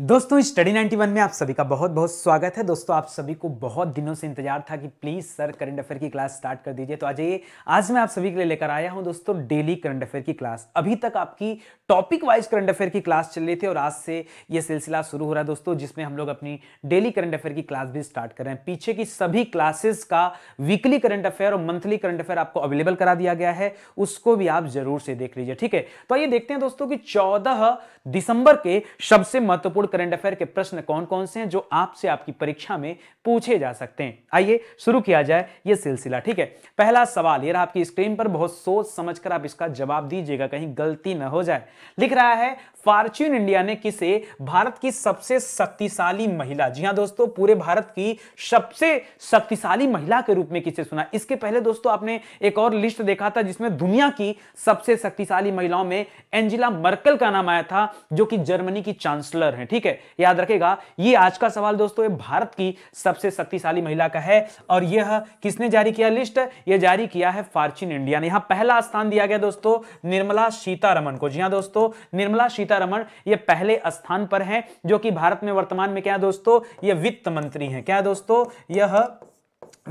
दोस्तों study one में आप सभी का बहुत बहुत स्वागत है दोस्तों आप सभी को बहुत दिनों से इंतजार था कि प्लीज़ सर करंट अफेयर की क्लास स्टार्ट कर दीजिए तो आज ये आज मैं आप सभी के लिए लेकर आया हूं दोस्तों डेली करंट अफेयर की क्लास अभी तक आपकी टॉपिक वाइज करंट अफेयर की क्लास चल रही थी और आज से ये सिलसिला शुरू हो रहा है दोस्तों जिसमें हम लोग अपनी डेली करंट अफेयर की क्लास भी स्टार्ट कर रहे हैं पीछे की सभी क्लासेस का वीकली करंट अफेयर और मंथली करंट अफेयर आपको अवेलेबल करा दिया गया है उसको भी आप जरूर से देख लीजिए ठीक है तो आइए देखते हैं दोस्तों की चौदह दिसंबर के सबसे महत्वपूर्ण करंट अफेयर के प्रश्न कौन कौन से हैं जो आपसे आपकी परीक्षा में पूछे जा सकते हैं आइए शुरू किया जाए ये सिलसिला ठीक है पहला सवाल ये रहा आपकी स्क्रीन पर बहुत सोच समझ आप इसका जवाब दीजिएगा कहीं गलती न हो जाए लिख रहा है फॉर्च्यून इंडिया ने किसे भारत की सबसे शक्तिशाली महिला जी हाँ दोस्तों पूरे भारत की सबसे शक्तिशाली महिला के रूप में किसे सुना इसके पहले दोस्तों आपने एक और लिस्ट देखा था जिसमें दुनिया की सबसे शक्तिशाली महिलाओं में एंजिला मर्कल का नाम आया था जो कि जर्मनी की चांसलर है ठीक है याद रखेगा ये आज का सवाल दोस्तों ये भारत की सबसे शक्तिशाली महिला का है और यह किसने जारी किया लिस्ट यह जारी किया है फॉर्चून इंडिया ने यहां पहला स्थान दिया गया दोस्तों निर्मला सीतारमन को जी हाँ दोस्तों निर्मला सीतारमन ये पहले स्थान पर है जो कि भारत में वर्तमान में क्या दोस्तों ये वित्त मंत्री है क्या दोस्तों यह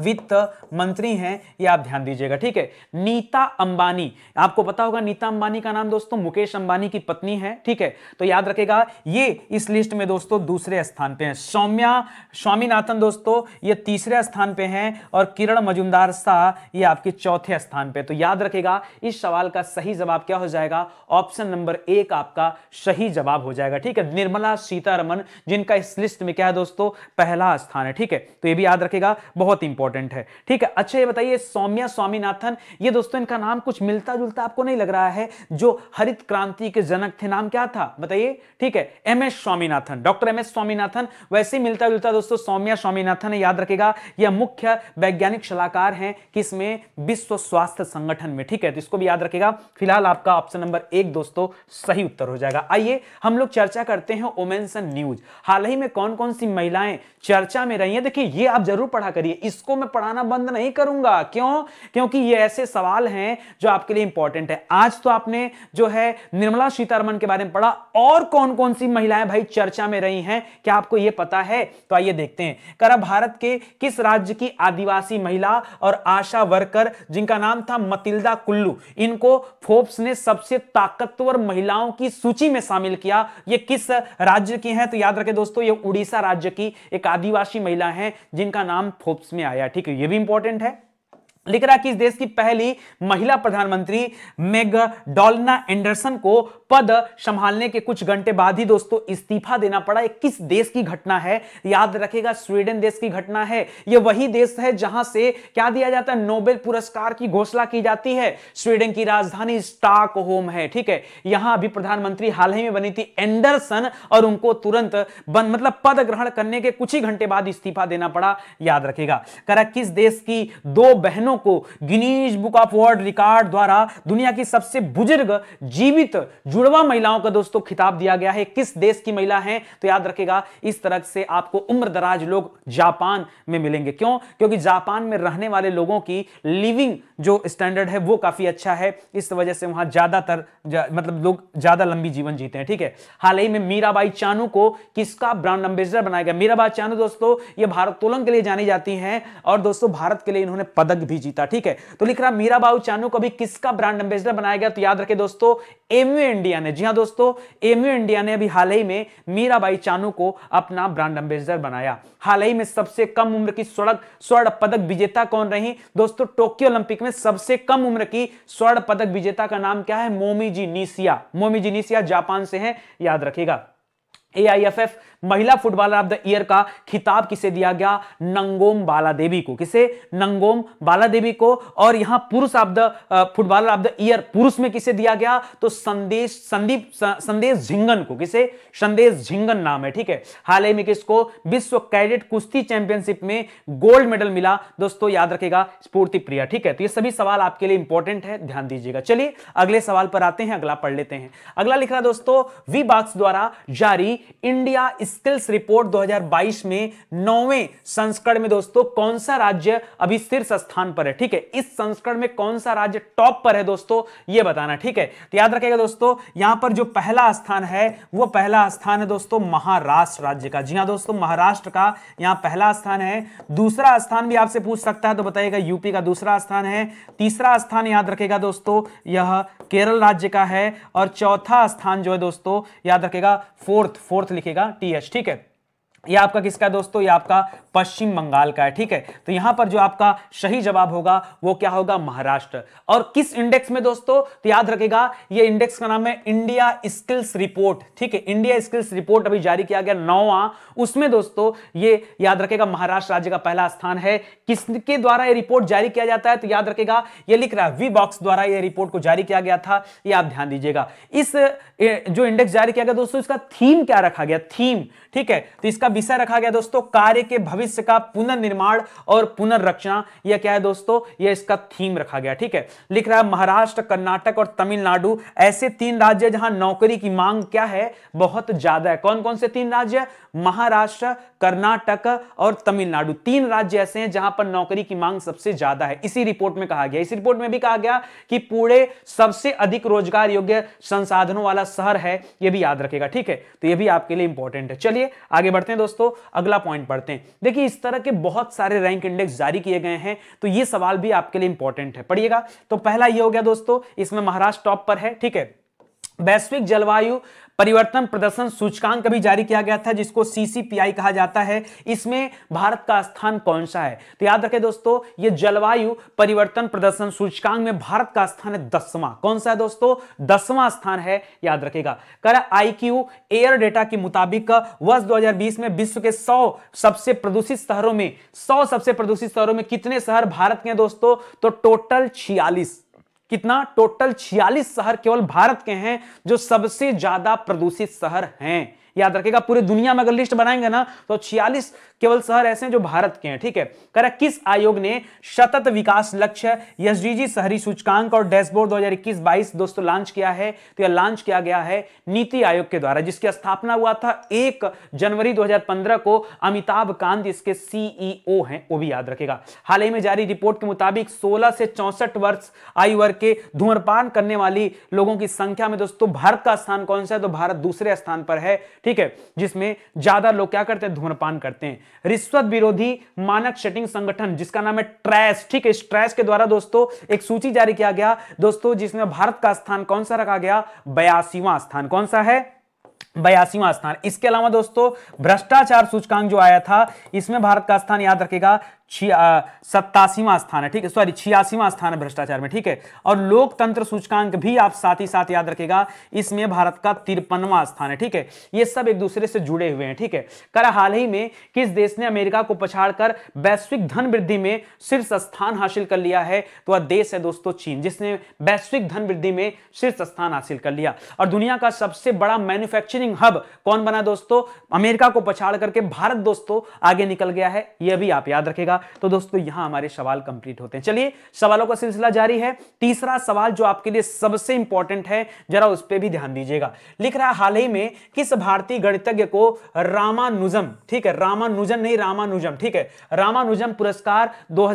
वित्त मंत्री हैं ये आप ध्यान दीजिएगा ठीक है नीता अंबानी आपको पता होगा नीता अंबानी का नाम दोस्तों मुकेश अंबानी की पत्नी है ठीक है तो याद रखेगा ये इस लिस्ट में दोस्तों दूसरे स्थान पे हैं सौम्या स्वामीनाथन दोस्तों ये तीसरे स्थान पे हैं और किरण मजुमदार शाह ये आपके चौथे स्थान पर तो याद रखेगा इस सवाल का सही जवाब क्या हो जाएगा ऑप्शन नंबर एक आपका सही जवाब हो जाएगा ठीक है निर्मला सीतारमन जिनका इस लिस्ट में क्या है दोस्तों पहला स्थान है ठीक है तो ये भी याद रखेगा बहुत इंपॉर्टेंट इंपॉर्टेंट है ठीक है अच्छा ये बताइए सौम्या स्वामीनाथन ये दोस्तों इनका नाम कुछ मिलता जुलता आपको नहीं लग रहा है जो हरित क्रांति के जनक थे नाम क्या था बताइए ठीक है M S Swaminathan doctor M S Swaminathan वैसे मिलता जुलता दोस्तों सौम्या स्वामीनाथन याद रखेगा यह मुख्य वैज्ञानिक सलाहकार हैं किसमें विश्व स्वास्थ्य संगठन में ठीक है तो इसको भी याद रखेगा फिलहाल आपका ऑप्शन नंबर एक दोस्तों सही उत्तर हो जाएगा आइए हम लोग चर्चा करते हैं ओमेन्स न्यूज हाल ही में कौन कौन सी महिलाएं चर्चा में रही हैं देखिए ये आप जरूर पढ़ा करिए इसको मैं पढ़ाना बंद नहीं करूंगा क्यों क्योंकि ये ऐसे सवाल हैं जो आपके लिए इंपॉर्टेंट है आज तो आपने जो है निर्मला सीतारमन के बारे में पढ़ा और कौन कौन सी महिलाएं भाई चर्चा में रही हैं क्या आपको यह पता है तो आइए देखते हैं करा भारत के किस राज्य की आदिवासी महिला और आशा वर्कर जिनका नाम था मतिलदा कुल्लू इनको फोर्ब्स ने सबसे ताकतवर महिलाओं की सूची में शामिल किया ये किस राज्य की है तो याद रखें दोस्तों ये उड़ीसा राज्य की एक आदिवासी महिला है जिनका नाम फोर्ब्स में आया गया ठीक है ये भी इंपॉर्टेंट है लिख रहा कि इस देश की पहली महिला प्रधानमंत्री मेग डॉलना एंडरसन को पद संभालने के कुछ घंटे बाद ही दोस्तों इस्तीफा देना पड़ा किस देश की घटना है याद रखेगा स्वीडन देश की घटना है यह वही देश है जहां से क्या दिया जाता है नोबेल पुरस्कार की घोषणा की जाती है स्वीडन की राजधानी स्टाक होम है ठीक है यहां अभी प्रधानमंत्री हाल ही में बनी थी एंडरसन और उनको तुरंत बन मतलब पद ग्रहण करने के कुछ ही घंटे बाद इस्तीफा देना पड़ा याद रखेगा करा किस देश की दो बहनों इंसानों को Guinness book of world record द्वारा दुनिया की सबसे बुजुर्ग जीवित जुड़वा महिलाओं का दोस्तों खिताब दिया गया है किस देश की महिला है तो याद रखेगा इस तरह से आपको उम्र दराज लोग जापान में मिलेंगे क्यों क्योंकि जापान में रहने वाले लोगों की लिविंग जो स्टैंडर्ड है वो काफी अच्छा है इस वजह से वहां ज्यादातर जा, मतलब लोग ज्यादा लंबी जीवन जीते हैं ठीक है हाल ही में मीराबाई चानू को किसका ब्रांड एम्बेसडर बनाया गया मीराबाई चानू दोस्तों ये भारत तोलन के लिए जानी जाती हैं और दोस्तों भारत के लिए इन्होंने पदक भी जीता ठीक है तो लिख रहा मीरा बाबू चानू को अभी किसका ब्रांड एम्बेसडर बनाया गया तो याद रखे दोस्तों एमयू इंडिया ने जी हाँ दोस्तों एमयू इंडिया ने अभी हाल ही में मीराबाई चानू को अपना ब्रांड एम्बेसडर बनाया हाल ही में सबसे कम उम्र की स्वर्ण स्वर्ण पदक विजेता कौन रही दोस्तों टोक्यो ओलंपिक में सबसे कम उम्र की स्वर्ण पदक विजेता का नाम क्या है मोमी मोमीजी नीसिया जी नीसिया जापान से है याद रखेगा ए महिला फुटबॉलर ऑफ द ईयर का खिताब किसे दिया गया नंगोम बाला देवी को किसे नंगोम बाला देवी को और यहां पुरुष of the footballer of the year पुरुष में किसे दिया गया तो संदेश संदीप संदेश झिंगन को किसे संदेश झिंगन नाम है ठीक है हाल ही में किसको विश्व कैडेट कुश्ती चैंपियनशिप में गोल्ड मेडल मिला दोस्तों याद रखेगा स्फूर्ति प्रिया ठीक है तो ये सभी सवाल आपके लिए इंपॉर्टेंट है ध्यान दीजिएगा चलिए अगले सवाल पर आते हैं अगला पढ़ लेते हैं अगला लिख रहा दोस्तों वी बाक्स द्वारा जारी इंडिया स्किल्स रिपोर्ट 2022 में नौवें संस्करण में दोस्तों कौन सा राज्य अभी शीर्ष स्थान पर है ठीक है इस संस्करण में कौन सा राज्य टॉप पर है दोस्तों ये बताना ठीक है तो याद रखेगा दोस्तों यहां पर जो पहला स्थान है वो पहला स्थान है दोस्तों महाराष्ट्र राज्य का जी हाँ दोस्तों महाराष्ट्र का यहां पहला स्थान है दूसरा स्थान भी आपसे पूछ सकता है तो बताइएगा यूपी का दूसरा स्थान है तीसरा स्थान याद रखेगा दोस्तों यह केरल राज्य का है और चौथा स्थान जो है दोस्तों याद रखेगा फोर्थ फोर्थ लिखेगा टी एच ठीक है ये आपका किसका है दोस्तों ये आपका पश्चिम बंगाल का है ठीक है तो यहां पर जो आपका सही जवाब होगा वो क्या होगा महाराष्ट्र और किस इंडेक्स में दोस्तों तो याद रखेगा ये इंडेक्स का नाम है इंडिया स्किल्स रिपोर्ट ठीक है इंडिया स्किल्स रिपोर्ट अभी जारी किया गया नौवा उसमें दोस्तों ये याद रखेगा महाराष्ट्र राज्य का पहला स्थान है किसके द्वारा यह रिपोर्ट जारी किया जाता है तो याद रखेगा यह लिख रहा है वी बॉक्स द्वारा यह रिपोर्ट को जारी किया गया था यह आप ध्यान दीजिएगा इस जो इंडेक्स जारी किया गया दोस्तों इसका थीम क्या रखा गया थीम ठीक है तो इसका विषय रखा गया दोस्तों कार्य के भविष्य का पुनर्निर्माण और पुनर्रचना यह क्या है दोस्तों यह इसका थीम रखा गया ठीक है लिख रहा है महाराष्ट्र कर्नाटक और तमिलनाडु ऐसे तीन राज्य जहां नौकरी की मांग क्या है बहुत ज्यादा है कौन कौन से तीन राज्य महाराष्ट्र कर्नाटक और तमिलनाडु तीन राज्य ऐसे हैं जहां पर नौकरी की मांग सबसे ज्यादा है इसी रिपोर्ट में कहा गया इस रिपोर्ट में भी कहा गया कि पूरे सबसे अधिक रोजगार योग्य संसाधनों वाला शहर है यह भी याद रखेगा ठीक है तो यह भी आपके लिए इंपॉर्टेंट है चलिए आगे बढ़ते हैं दोस्तों अगला पॉइंट पढ़ते हैं देखिए इस तरह के बहुत सारे रैंक इंडेक्स जारी किए गए हैं तो ये सवाल भी आपके लिए इंपॉर्टेंट है पढ़िएगा तो पहला ये हो गया दोस्तों इसमें महाराष्ट्र टॉप पर है ठीक है वैश्विक जलवायु परिवर्तन प्रदर्शन सूचकांक भी जारी किया गया था जिसको सीसीपीआई कहा जाता है इसमें भारत का स्थान कौन सा है तो याद रखें दोस्तों ये जलवायु परिवर्तन प्रदर्शन सूचकांक में भारत का स्थान है दसवां कौन सा है दोस्तों दसवां स्थान है याद रखेगा कर आईक्यू एयर डेटा के मुताबिक वर्ष दो में विश्व के सौ सबसे प्रदूषित शहरों में सौ सबसे प्रदूषित शहरों में कितने शहर भारत के हैं दोस्तों तो टोटल छियालीस कितना टोटल 46 शहर केवल भारत के हैं जो सबसे ज्यादा प्रदूषित शहर हैं याद रखेगा पूरी दुनिया में अगर लिस्ट बनाएंगे ना तो 46 केवल शहर ऐसे जो भारत के हैं ठीक है रहा किस आयोग ने सतत विकास लक्ष्य एस शहरी सूचकांक और डैशबोर्ड 2021-22 दोस्तों लॉन्च किया है तो यह लॉन्च किया गया है नीति आयोग के द्वारा जिसकी स्थापना हुआ था एक जनवरी दो को अमिताभ कांत इसके सीईओ e हैं वो भी याद रखेगा हाल ही में जारी रिपोर्ट के मुताबिक सोलह से चौसठ वर्ष आयु वर्ग के धूम्रपान करने वाली लोगों की संख्या में दोस्तों भारत का स्थान कौन सा है तो भारत दूसरे स्थान पर है ठीक है जिसमें ज्यादा लोग क्या करते हैं धूम्रपान करते हैं रिश्वत विरोधी मानक सेटिंग संगठन जिसका नाम है ट्रैस ठीक है इस के द्वारा दोस्तों एक सूची जारी किया गया दोस्तों जिसमें भारत का स्थान कौन सा रखा गया बयासीवा स्थान कौन सा है बयासीवा स्थान इसके अलावा दोस्तों भ्रष्टाचार सूचकांक जो आया था इसमें भारत का स्थान याद रखेगा सत्तासीवा स्थान है ठीक है सॉरी छियासीवा स्थान है भ्रष्टाचार में ठीक है और लोकतंत्र सूचकांक भी आप साथ ही साथ याद रखेगा इसमें भारत का तिरपनवा स्थान है ठीक है ये सब एक दूसरे से जुड़े हुए हैं ठीक है कर हाल ही में किस देश ने अमेरिका को पछाड़कर वैश्विक धन वृद्धि में शीर्ष स्थान हासिल कर लिया है तो वह देश है दोस्तों चीन जिसने वैश्विक धन वृद्धि में शीर्ष स्थान हासिल कर लिया और दुनिया का सबसे बड़ा मैन्युफैक्चरिंग मैन्युफैक्चरिंग हब कौन बना दोस्तों अमेरिका को पछाड़ करके भारत दोस्तों आगे निकल गया है यह भी आप याद रखेगा तो दोस्तों यहां हमारे सवाल कंप्लीट होते हैं चलिए सवालों का सिलसिला जारी है तीसरा सवाल जो आपके लिए सबसे इंपॉर्टेंट है जरा उस पर भी ध्यान दीजिएगा लिख रहा हाल ही में किस भारतीय गणितज्ञ को रामानुजम ठीक है रामानुजन नहीं रामानुजम ठीक है रामानुजम पुरस्कार दो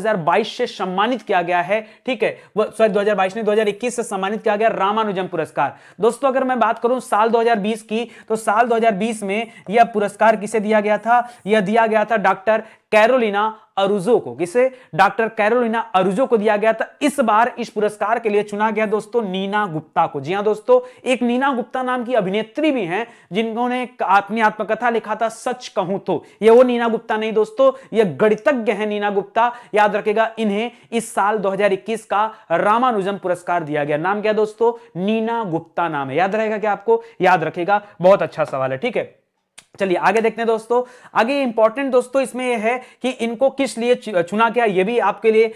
से सम्मानित किया गया है ठीक है सॉरी 2022 नहीं 2021 से सम्मानित किया गया रामानुजम पुरस्कार दोस्तों अगर मैं बात करूं साल 2020 की तो साल 2020 में यह पुरस्कार किसे दिया गया था यह दिया गया था डॉक्टर कैरोलिना अरुजो को किसे डॉक्टर कैरोलिना अरुजो को दिया गया था इस बार इस पुरस्कार के लिए चुना गया दोस्तों नीना गुप्ता को जी हाँ दोस्तों एक नीना गुप्ता नाम की अभिनेत्री भी हैं जिन्होंने अपनी आत्मकथा लिखा था सच कहूं तो यह वो नीना गुप्ता नहीं दोस्तों यह गणितज्ञ है नीना गुप्ता याद रखेगा इन्हें इस साल दो का रामानुजम पुरस्कार दिया गया नाम क्या दोस्तों नीना गुप्ता नाम है याद रहेगा क्या आपको याद रखेगा बहुत अच्छा सवाल है ठीक है चलिए आगे देखते हैं दोस्तों आगे इंपॉर्टेंट दोस्तों इसमें यह है कि इनको किस लिए चुना गया यह भी आपके लिए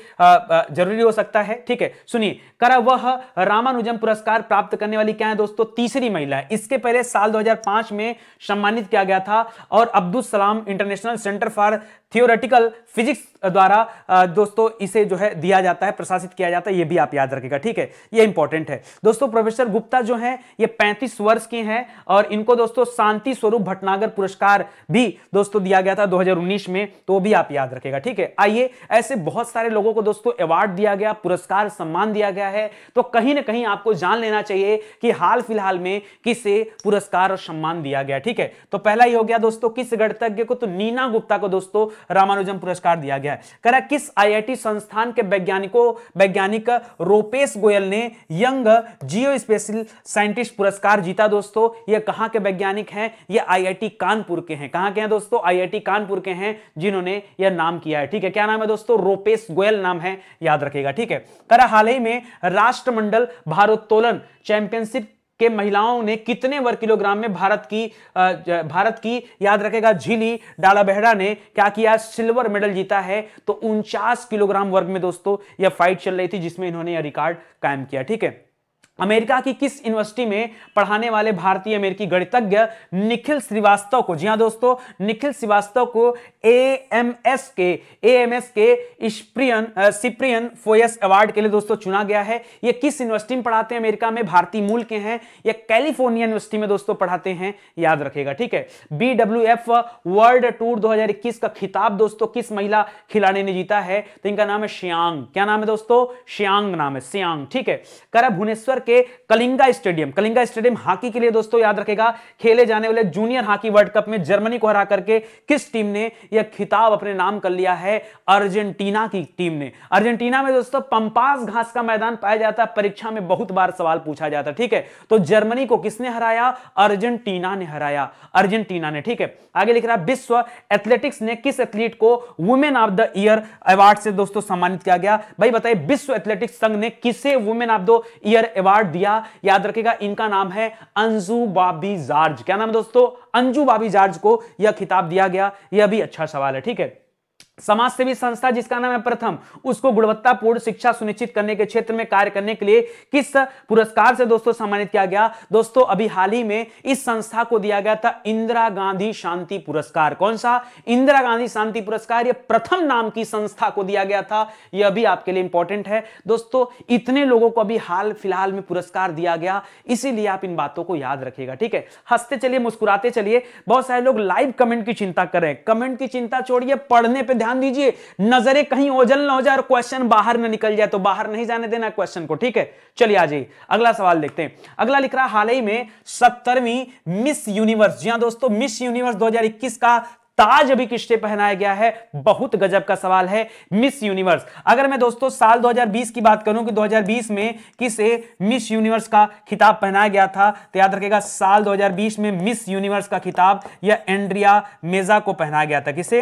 जरूरी हो सकता है ठीक है सुनिए कर वह रामानुजम पुरस्कार प्राप्त करने वाली क्या है दोस्तों तीसरी महिला है इसके पहले साल 2005 में सम्मानित किया गया था और Abdul Salam International Centre for Theoretical Physics uh, द्वारा uh, दोस्तों इसे जो है दिया जाता है प्रशासित किया जाता है ये भी आप याद रखेगा ठीक है ये इंपॉर्टेंट है दोस्तों प्रोफेसर गुप्ता जो है ये पैंतीस वर्ष के हैं और इनको दोस्तों शांति स्वरूप भटनागर पुरस्कार भी दोस्तों दिया गया था 2019 में तो भी आप याद रखेगा ठीक है आइए ऐसे बहुत सारे लोगों को दोस्तों अवार्ड दिया गया पुरस्कार सम्मान दिया गया है तो कहीं ना कहीं आपको जान लेना चाहिए कि हाल फिलहाल में किसे पुरस्कार और सम्मान दिया गया ठीक है तो पहला ही हो गया दोस्तों किस गणतज्ञ को तो नीना गुप्ता को दोस्तों रामानुजम पुरस्कार दिया गया है करा किस आईआईटी संस्थान के वैज्ञानिकों वैज्ञानिक रोपेश गोयल ने यंग जियो स्पेशल साइंटिस्ट पुरस्कार जीता दोस्तों ये कहाँ के वैज्ञानिक हैं ये आईआईटी कानपुर के हैं कहाँ के हैं दोस्तों आईआईटी कानपुर के हैं जिन्होंने यह नाम किया है ठीक है क्या नाम है दोस्तों रोपेश गोयल नाम है याद रखेगा ठीक है करा हाल ही में राष्ट्रमंडल भारोत्तोलन चैंपियनशिप के महिलाओं ने कितने वर्ग किलोग्राम में भारत की भारत की याद रखेगा झीली डाला बेहरा ने क्या किया सिल्वर मेडल जीता है तो उनचास किलोग्राम वर्ग में दोस्तों यह फाइट चल रही थी जिसमें इन्होंने यह रिकॉर्ड कायम किया ठीक है अमेरिका की किस यूनिवर्सिटी में पढ़ाने वाले भारतीय अमेरिकी गणितज्ञ निखिल श्रीवास्तव को जी हाँ दोस्तों निखिल श्रीवास्तव को एस के एस के स्प्रियन सिप्रियन फोयस अवार्ड के लिए दोस्तों चुना गया है ये किस यूनिवर्सिटी में पढ़ाते हैं अमेरिका में भारतीय मूल के हैं या कैलिफोर्निया यूनिवर्सिटी में दोस्तों पढ़ाते हैं याद रखेगा ठीक है बी वर्ल्ड टूर दो का खिताब दोस्तों किस महिला खिलाड़ी ने जीता है तो इनका नाम है श्यांग क्या नाम है दोस्तों श्यांग नाम है श्यांग ठीक है करा भुवनेश्वर के Kalinga stadium Kalinga stadium hockey के लिए दोस्तों याद रखेगा खेले जाने वाले जूनियर हॉकी वर्ल्ड कप में जर्मनी को हरा करके किस टीम ने यह खिताब अपने नाम कर लिया है अर्जेंटीना की टीम ने अर्जेंटीना में दोस्तों पंपास घास का मैदान पाया जाता है परीक्षा में बहुत बार सवाल पूछा जाता है ठीक है तो जर्मनी को किसने हराया अर्जेंटीना ने हराया अर्जेंटीना ने ठीक है आगे लिख रहा है विश्व एथलेटिक्स ने किस एथलीट को women of the year award से दोस्तों सम्मानित किया गया भाई बताइए विश्व एथलेटिक्स संघ ने किसे women of the year award award दिया याद रखेगा इनका नाम है अंजू बाबी जार्ज क्या नाम है दोस्तों अंजू बाबी जार्ज को यह खिताब दिया गया यह भी अच्छा सवाल है ठीक है समाज सेवी संस्था जिसका नाम है प्रथम उसको गुणवत्तापूर्ण शिक्षा सुनिश्चित करने के क्षेत्र में कार्य करने के लिए किस पुरस्कार से दोस्तों सम्मानित किया गया दोस्तों अभी हाल ही में इस संस्था को दिया गया था इंदिरा गांधी शांति पुरस्कार कौन सा इंदिरा गांधी शांति पुरस्कार ये प्रथम नाम की संस्था को दिया गया था यह अभी आपके लिए इंपॉर्टेंट है दोस्तों इतने लोगों को अभी हाल फिलहाल में पुरस्कार दिया गया इसीलिए आप इन बातों को याद रखिएगा ठीक है हंसते चलिए मुस्कुराते चलिए बहुत सारे लोग लाइव कमेंट की चिंता करें कमेंट की चिंता छोड़िए पढ़ने पर ध्यान दीजिए नजरे कहीं ओझल ना हो जाए और क्वेश्चन बाहर ना निकल जाए तो बाहर नहीं जाने देना क्वेश्चन को ठीक है चलिए आ जाइए अगला सवाल देखते हैं अगला लिख रहा हाल ही में सत्तरवीं मिस यूनिवर्स जी हाँ दोस्तों मिस यूनिवर्स दो का ताज अभी किश्ते पहनाया गया है बहुत गजब का सवाल है मिस यूनिवर्स अगर मैं दोस्तों साल 2020 की बात करूं कि 2020 में किसे मिस यूनिवर्स का खिताब पहनाया गया था तो याद रखेगा साल 2020 में मिस यूनिवर्स का खिताब या एंड्रिया मेजा को पहनाया गया था किसे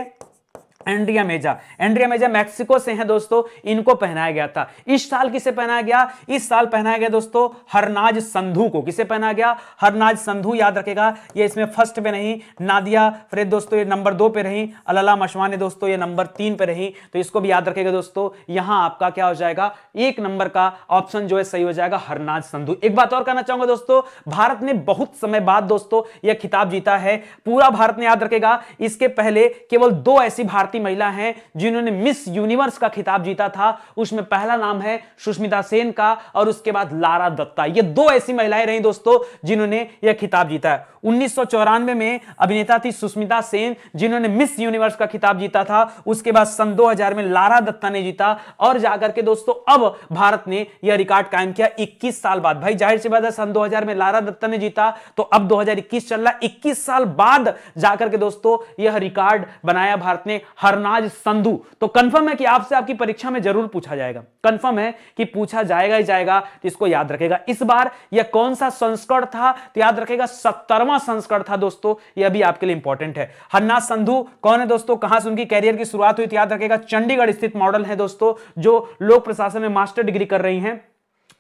Andrea Meza Andrea Meza Mexico से हैं दोस्तों इनको पहनाया गया था इस साल किसे पहनाया गया इस साल पहनाया गया दोस्तों हरनाज संधू को किसे पहनाया गया हरनाज संधू याद रखेगा ये इसमें फर्स्ट पे नहीं नादिया फ्रेद दोस्तों ये नंबर दो पे रही अलला मशवाने दोस्तों ये नंबर तीन पे रही तो इसको भी याद रखेगा दोस्तों यहां आपका क्या हो जाएगा एक नंबर का ऑप्शन जो है सही हो जाएगा हरनाज संधु एक बात और कहना चाहूंगा दोस्तों भारत ने बहुत समय बाद दोस्तों यह खिताब जीता है पूरा भारत ने याद रखेगा इसके पहले केवल दो ऐसी भारत भारतीय महिला हैं जिन्होंने मिस यूनिवर्स का खिताब जीता था उसमें पहला नाम है सुष्मिता सेन का और उसके बाद लारा दत्ता ये दो ऐसी महिलाएं रही दोस्तों जिन्होंने यह खिताब जीता है उन्नीस में अभिनेता थी सुष्मिता सेन जिन्होंने मिस यूनिवर्स का खिताब जीता था उसके बाद सन 2000 में लारा दत्ता ने जीता और जाकर के दोस्तों अब भारत ने यह रिकॉर्ड कायम किया 21 साल बाद भाई जाहिर सी बात है सन 2000 में लारा दत्ता ने जीता तो अब 2021 चल रहा 21 साल बाद जाकर के दोस्तों यह रिकॉर्ड बनाया भारत ने हरनाज संधु तो कंफर्म है कि आपसे आपकी परीक्षा में जरूर पूछा जाएगा कंफर्म है कि पूछा जाएगा ही जाएगा इसको याद रखेगा इस बार यह कौन सा संस्करण था तो याद रखेगा सत्तरवा तेरहवा संस्करण था दोस्तों ये अभी आपके लिए इंपॉर्टेंट है हन्ना संधु कौन है दोस्तों कहां से उनकी कैरियर की शुरुआत हुई याद रखेगा चंडीगढ़ स्थित मॉडल है दोस्तों जो लोक प्रशासन में मास्टर डिग्री कर रही हैं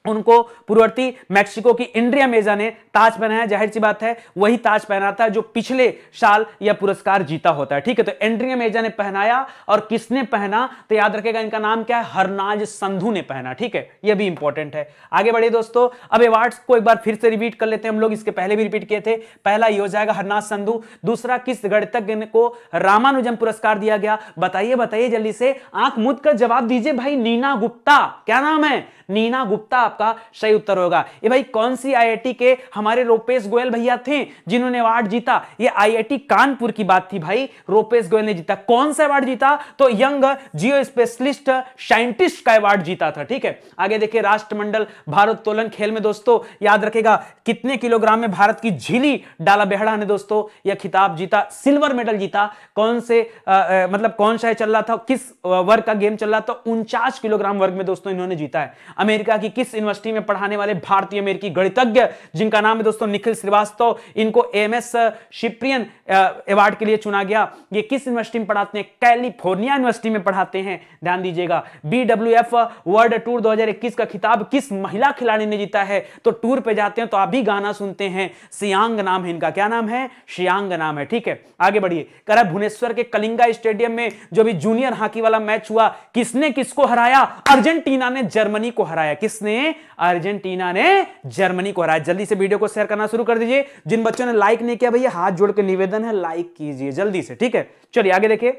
उनको पूर्ववर्ती मैक्सिको की इंड्रिया मेजा ने ताज पहनाया जाहिर सी बात है वही ताज पहना था जो पिछले साल यह पुरस्कार जीता होता है ठीक है तो एंड्रिया मेजा ने पहनाया और किसने पहना तो याद रखेगा इनका नाम क्या है हरनाज संधु ने पहना ठीक है यह भी इंपॉर्टेंट है आगे बढ़े दोस्तों अब अवार्ड को एक बार फिर से रिपीट कर लेते हैं हम लोग इसके पहले भी रिपीट किए थे पहला ये हो जाएगा हरनाज संधु दूसरा किस गणितज्ञ को रामानुजम पुरस्कार दिया गया बताइए बताइए जल्दी से आंख मुद जवाब दीजिए भाई नीना गुप्ता क्या नाम है नीना गुप्ता आपका सही उत्तर होगा ये भाई कौन सी आईआईटी के हमारे रोपेश गोयल भैया थे जिन्होंने अवार्ड जीता ये आईआईटी कानपुर की बात थी भाई रोपेश गोयल ने जीता कौन सा अवार्ड जीता तो यंग जियो स्पेशलिस्ट साइंटिस्ट का अवार्ड जीता था ठीक है आगे देखिए राष्ट्रमंडल भारोत्तोलन खेल में दोस्तों याद रखेगा कितने किलोग्राम में भारत की झीली डाला बेहड़ा ने दोस्तों यह खिताब जीता सिल्वर मेडल जीता कौन से आ, मतलब कौन सा चल रहा था किस वर्ग का गेम चल रहा था उनचास किलोग्राम वर्ग में दोस्तों इन्होंने जीता है अमेरिका की किस यूनिवर्सिटी में पढ़ाने वाले भारतीय अमेरिकी गणितज्ञ जिनका नाम है दोस्तों निखिल श्रीवास्तव इनको एम एस शिप्रियन अवार्ड के लिए चुना गया ये किस यूनिवर्सिटी में पढ़ाते हैं कैलिफोर्निया यूनिवर्सिटी में पढ़ाते हैं ध्यान दीजिएगा बी वर्ल्ड टूर दो का खिताब किस महिला खिलाड़ी ने जीता है तो टूर पर जाते हैं तो आप भी गाना सुनते हैं सियांग नाम है इनका क्या नाम है शियांग नाम है ठीक है आगे बढ़िए करा भुवनेश्वर के कलिंगा स्टेडियम में जो भी जूनियर हॉकी वाला मैच हुआ किसने किसको हराया अर्जेंटीना ने जर्मनी को को हराया किसने अर्जेंटीना ने जर्मनी को हराया जल्दी से वीडियो को शेयर करना शुरू कर दीजिए जिन बच्चों ने लाइक नहीं किया भैया हाथ जोड़ के निवेदन है लाइक कीजिए जल्दी से ठीक है चलिए आगे देखिए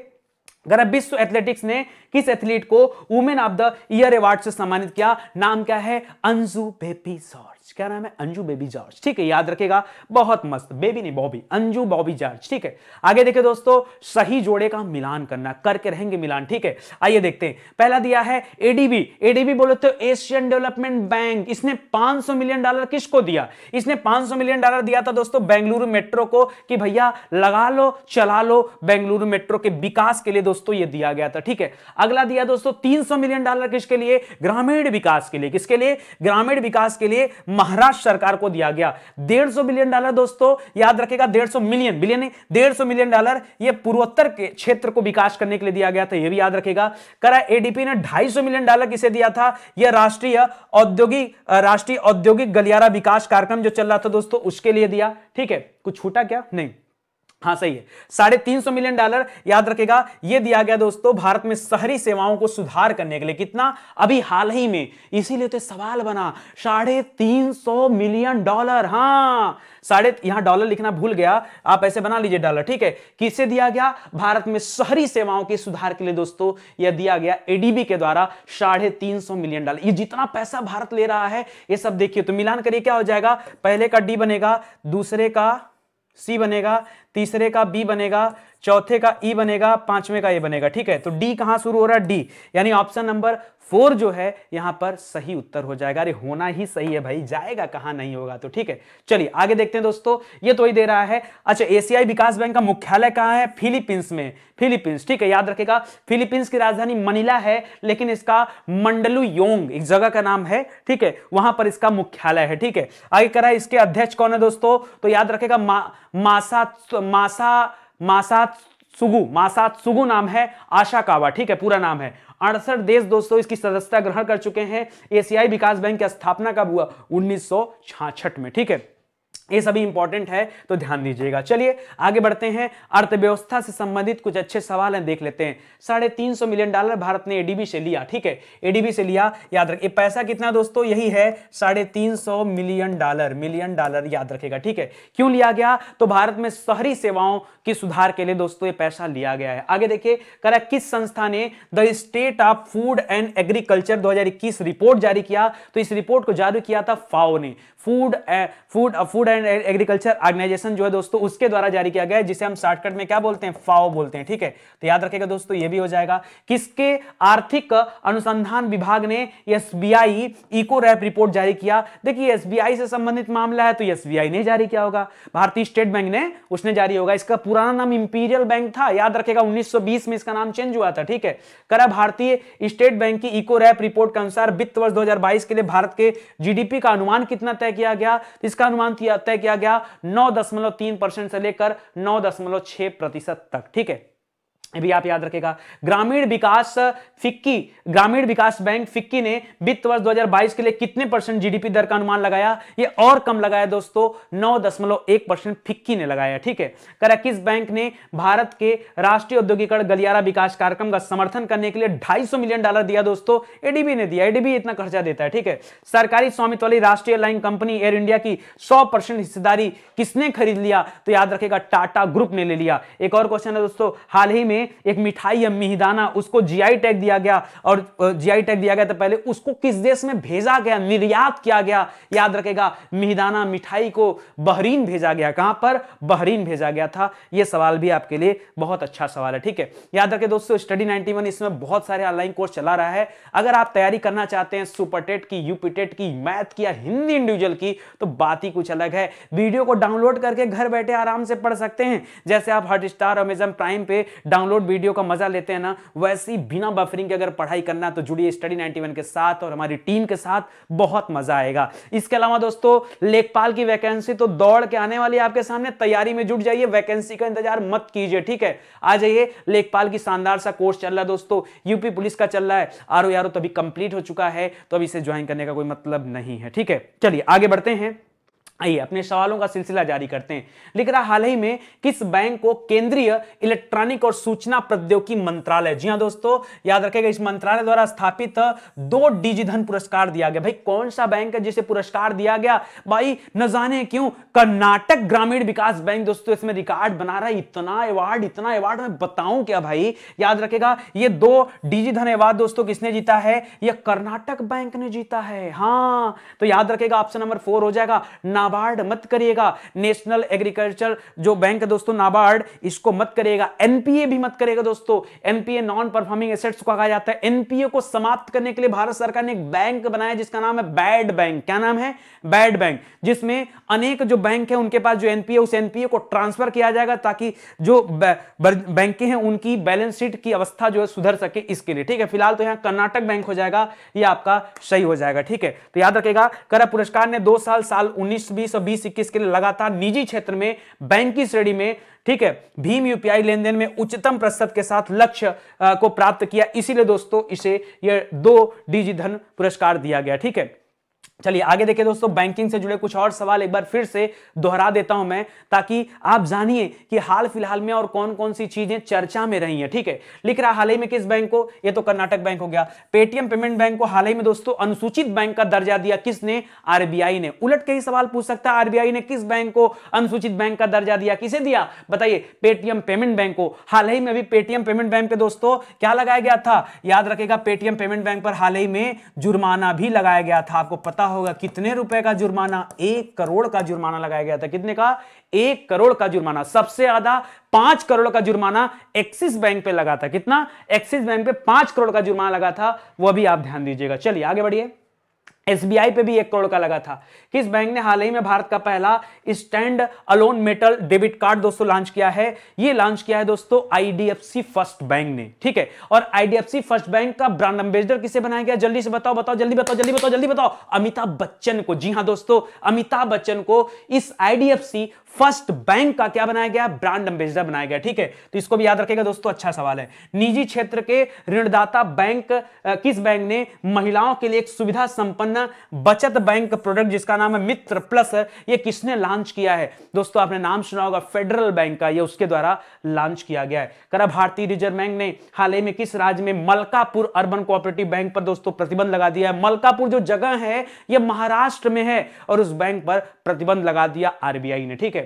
अगर विश्व एथलेटिक्स ने किस एथलीट को women of the year award से सम्मानित किया नाम क्या है अंजू बेपी सौर जॉर्ज क्या नाम है अंजू बेबी जॉर्ज ठीक है याद रखेगा बहुत मस्त बेबी नहीं बॉबी अंजू बॉबी जॉर्ज ठीक है आगे देखे दोस्तों सही जोड़े का मिलान करना करके रहेंगे मिलान ठीक है आइए देखते हैं पहला दिया है एडीबी एडीबी बोले तो एशियन डेवलपमेंट बैंक इसने पांच मिलियन डॉलर किसको दिया इसने पांच मिलियन डॉलर दिया था दोस्तों बेंगलुरु मेट्रो को कि भैया लगा लो चला लो बेंगलुरु मेट्रो के विकास के लिए दोस्तों ये दिया गया था ठीक है अगला दिया दोस्तों 300 मिलियन डॉलर किसके लिए ग्रामीण विकास के लिए किसके लिए ग्रामीण विकास के लिए महाराष्ट्र सरकार को दिया गया डेढ़ बिलियन डॉलर दोस्तों याद रखेगा डेढ़ मिलियन बिलियन नहीं डेढ़ मिलियन डॉलर यह पूर्वोत्तर के क्षेत्र को विकास करने के लिए दिया गया था यह भी याद रखेगा करा एडीपी ने ढाई मिलियन डॉलर किसे दिया था यह राष्ट्रीय औद्योगिक राष्ट्रीय औद्योगिक गलियारा विकास कार्यक्रम जो चल रहा था दोस्तों उसके लिए दिया ठीक है कुछ छूटा क्या नहीं हाँ सही है साढ़े तीन सौ मिलियन डॉलर याद रखेगा यह दिया गया दोस्तों भारत में शहरी सेवाओं को सुधार करने के लिए कितना अभी हाल ही में इसीलिए तो सवाल बना साढ़े तीन सौ मिलियन डॉलर हाँ साढ़े यहां डॉलर लिखना भूल गया आप ऐसे बना लीजिए डॉलर ठीक है किसे दिया गया भारत में शहरी सेवाओं के सुधार के लिए दोस्तों यह दिया गया एडीबी के द्वारा साढ़े तीन सौ मिलियन डॉलर ये जितना पैसा भारत ले रहा है ये सब देखिए तो मिलान करिए क्या हो जाएगा पहले का डी बनेगा दूसरे का सी बनेगा तीसरे का बी बनेगा चौथे का ई e बनेगा पांचवे का ए बनेगा ठीक है तो डी कहां शुरू हो रहा है डी यानी ऑप्शन नंबर फोर जो है यहां पर सही उत्तर हो जाएगा अरे होना ही सही है भाई जाएगा कहां नहीं होगा तो ठीक है चलिए आगे देखते हैं दोस्तों ये तो ही दे रहा है अच्छा एशियाई विकास बैंक का मुख्यालय कहाँ है फिलीपींस में फिलीपींस ठीक है याद रखेगा फिलीपींस की राजधानी मनीला है लेकिन इसका मंडलू योंग एक जगह का नाम है ठीक है वहां पर इसका मुख्यालय है ठीक है आगे करा इसके अध्यक्ष कौन है दोस्तों तो याद रखेगा मा, मासा मासा मासा सुगु नाम है आशा कावा ठीक है पूरा नाम है अड़सठ देश दोस्तों इसकी सदस्यता ग्रहण कर चुके हैं एशियाई विकास बैंक की स्थापना कब हुआ उन्नीस में ठीक है ये सभी इंपॉर्टेंट है तो ध्यान दीजिएगा चलिए आगे बढ़ते हैं अर्थव्यवस्था से संबंधित कुछ अच्छे सवाल हैं देख लेते हैं साढ़े तीन सौ मिलियन डॉलर भारत ने एडीबी से लिया ठीक है एडीबी से लिया याद रखिए पैसा कितना दोस्तों यही है साढ़े तीन सौ मिलियन डॉलर मिलियन डॉलर याद रखेगा ठीक है क्यों लिया गया तो भारत में शहरी सेवाओं के सुधार के लिए दोस्तों ये पैसा लिया गया है आगे देखिए करा किस संस्था ने the state of food and agriculture दो रिपोर्ट जारी किया तो इस रिपोर्ट को जारी किया था फाओ ने food food food and agriculture organisation जो है दोस्तों उसके द्वारा जारी किया गया है जिसे हम शॉर्टकट में क्या बोलते हैं फाओ बोलते हैं ठीक है तो याद रखेगा दोस्तों ये भी हो जाएगा किसके आर्थिक अनुसंधान विभाग ने एस इको रैप रिपोर्ट जारी किया देखिए एस से संबंधित मामला है तो एस ने जारी किया होगा भारतीय स्टेट बैंक ने उसने जारी होगा इसका पुराना नाम इंपीरियल बैंक था याद रखेगा उन्नीस में इसका नाम चेंज हुआ था ठीक है करा भारतीय स्टेट बैंक की इको रैप रिपोर्ट के अनुसार वित्त वर्ष दो के लिए भारत के जीडीपी का अनुमान कितना तय किया गया इसका अनुमान तय किया गया नौ दशमलव तीन परसेंट से लेकर नौ दशमलव छह प्रतिशत तक ठीक है भी आप याद रखेगा ग्रामीण विकास फिक्की ग्रामीण विकास बैंक फिक्की ने वित्त वर्ष 2022 के लिए कितने परसेंट जीडीपी दर का अनुमान लगाया ये और कम लगाया दोस्तों 9.1 परसेंट फिक्की ने लगाया ठीक है किस बैंक ने भारत के राष्ट्रीय औद्योगिकरण गलियारा विकास कार्यक्रम का समर्थन करने के लिए ढाई मिलियन डॉलर दिया दोस्तों एडीबी ने दिया एडीबी इतना खर्चा देता है ठीक है सरकारी स्वामित्व वाली राष्ट्रीय लाइन कंपनी एयर इंडिया की सौ हिस्सेदारी किसने खरीद लिया तो याद रखेगा टाटा ग्रुप ने ले लिया एक और क्वेश्चन है दोस्तों हाल ही में में एक मिठाई या मिहदाना उसको जीआई टैग दिया गया और जीआई टैग दिया गया तो पहले उसको किस देश में भेजा गया निर्यात किया गया याद रखेगा मिहदाना मिठाई को बहरीन भेजा गया कहां पर बहरीन भेजा गया था यह सवाल भी आपके लिए बहुत अच्छा सवाल है ठीक है याद रखे दोस्तों स्टडी नाइनटी इसमें बहुत सारे ऑनलाइन कोर्स चला रहा है अगर आप तैयारी करना चाहते हैं सुपरटेट की यूपीटेट की मैथ की या हिंदी इंडिविजुअल की तो बात ही कुछ अलग है वीडियो को डाउनलोड करके घर बैठे आराम से पढ़ सकते हैं जैसे आप हॉटस्टार अमेजन प्राइम पे डाउनलोड डाउनलोड वीडियो का मजा लेते हैं ना वैसे ही बिना बफरिंग के अगर पढ़ाई करना तो जुड़िए स्टडी 91 के साथ और हमारी टीम के साथ बहुत मजा आएगा इसके अलावा दोस्तों लेखपाल की वैकेंसी तो दौड़ के आने वाली आपके सामने तैयारी में जुट जाइए वैकेंसी का इंतजार मत कीजिए ठीक है आ जाइए लेखपाल की शानदार सा कोर्स चल रहा है दोस्तों यूपी पुलिस का चल रहा है आर ओ तो अभी कंप्लीट हो चुका है तो अब इसे ज्वाइन करने का कोई मतलब नहीं है ठीक है चलिए आगे बढ़ते हैं आइए अपने सवालों का सिलसिला जारी करते हैं लिख रहा हाल ही में किस बैंक को केंद्रीय इलेक्ट्रॉनिक और सूचना प्रौद्योगिकी मंत्रालय जी हाँ दोस्तों याद रखेगा इस मंत्रालय द्वारा स्थापित दो डिजिधन धन पुरस्कार दिया गया भाई कौन सा बैंक है जिसे पुरस्कार दिया गया भाई न जाने क्यों कर्नाटक ग्रामीण विकास बैंक दोस्तों इसमें रिकॉर्ड बना रहा है इतना अवार्ड इतना अवार्ड मैं बताऊं क्या भाई याद रखेगा ये दो डिजिधन धन अवार्ड दोस्तों किसने जीता है यह कर्नाटक बैंक ने जीता है हाँ तो याद रखेगा ऑप्शन नंबर फोर हो जाएगा ना नाबार्ड मत करिएगा नेशनल एग्रीकल्चर जो बैंक है दोस्तों नाबार्ड इसको मत करिएगा एनपीए भी मत करेगा दोस्तों एनपीए नॉन परफॉर्मिंग एसेट्स को कहा जाता है एनपीए को समाप्त करने के लिए भारत सरकार ने एक बैंक बनाया जिसका नाम है बैड बैंक क्या नाम है बैड बैंक जिसमें अनेक जो बैंक है उनके पास जो एनपीए उस एनपीए को ट्रांसफर किया जाएगा ताकि जो बैंक हैं उनकी बैलेंस शीट की अवस्था जो है सुधर सके इसके लिए ठीक है फिलहाल तो यहां कर्नाटक बैंक हो जाएगा ये आपका सही हो जाएगा ठीक है तो याद रखेगा कर पुरस्कार ने दो साल साल उन्नीस बीस और बीस इक्कीस के लिए लगातार निजी क्षेत्र में बैंक की श्रेणी में ठीक है भीम यूपीआई लेन देन में उच्चतम प्रतिशत के साथ लक्ष्य को प्राप्त किया इसीलिए दोस्तों इसे यह दो डिजी धन पुरस्कार दिया गया ठीक है चलिए आगे देखिए दोस्तों बैंकिंग से जुड़े कुछ और सवाल एक बार फिर से दोहरा देता हूं मैं ताकि आप जानिए कि हाल फिलहाल में और कौन कौन सी चीजें चर्चा में रही हैं ठीक है लिख रहा हाल ही में किस बैंक को ये तो कर्नाटक बैंक हो गया पेटीएम पेमेंट बैंक को हाल ही में दोस्तों अनुसूचित बैंक का दर्जा दिया किसने आरबीआई ने उलट के ही सवाल पूछ सकता है आरबीआई ने किस बैंक को अनुसूचित बैंक का दर्जा दिया किसे दिया बताइए पेटीएम पेमेंट बैंक को हाल ही में अभी पेटीएम पेमेंट बैंक पे दोस्तों क्या लगाया गया था याद रखेगा पेटीएम पेमेंट बैंक पर हाल ही में जुर्माना भी लगाया गया था आपको पता होगा कितने रुपए का जुर्माना एक करोड़ का जुर्माना लगाया गया था कितने का एक करोड़ का जुर्माना सबसे ज्यादा पांच करोड़ का जुर्माना एक्सिस बैंक पे लगा था कितना एक्सिस बैंक पे पांच करोड़ का जुर्माना लगा था वह भी आप ध्यान दीजिएगा चलिए आगे बढ़िए एसबीआई पे भी एक करोड़ का लगा था किस बैंक ने हाल ही में भारत का पहला stand alone metal debit card दोस्तों लॉन्च किया है ये लॉन्च किया है दोस्तों आईडीएफसी फर्स्ट बैंक ने ठीक है और आईडीएफसी फर्स्ट बैंक का ब्रांड एम्बेसडर किसे बनाया गया जल्दी से बताओ बताओ जल्दी बताओ जल्दी बताओ जल्दी बताओ अमिताभ बच्चन को जी हाँ दोस्तों अमिताभ बच्चन को इस आईडीएफसी फर्स्ट बैंक का क्या बनाया गया ब्रांड एम्बेसडर बनाया गया ठीक है तो इसको भी याद रखेगा दोस्तों अच्छा सवाल है निजी क्षेत्र के ऋणदाता बैंक किस बैंक ने महिलाओं के लिए एक सुविधा संपन्न बचत बैंक प्रोडक्ट जिसका नाम है मित्र प्लस ये किसने लॉन्च किया है दोस्तों आपने नाम सुना होगा फेडरल बैंक का यह उसके द्वारा लॉन्च किया गया है करा भारतीय रिजर्व बैंक ने हाल ही में किस राज्य में मलकापुर अर्बन कोऑपरेटिव बैंक पर दोस्तों प्रतिबंध लगा दिया है मलकापुर जो जगह है यह महाराष्ट्र में है और उस बैंक पर प्रतिबंध लगा दिया आरबीआई ने ठीक है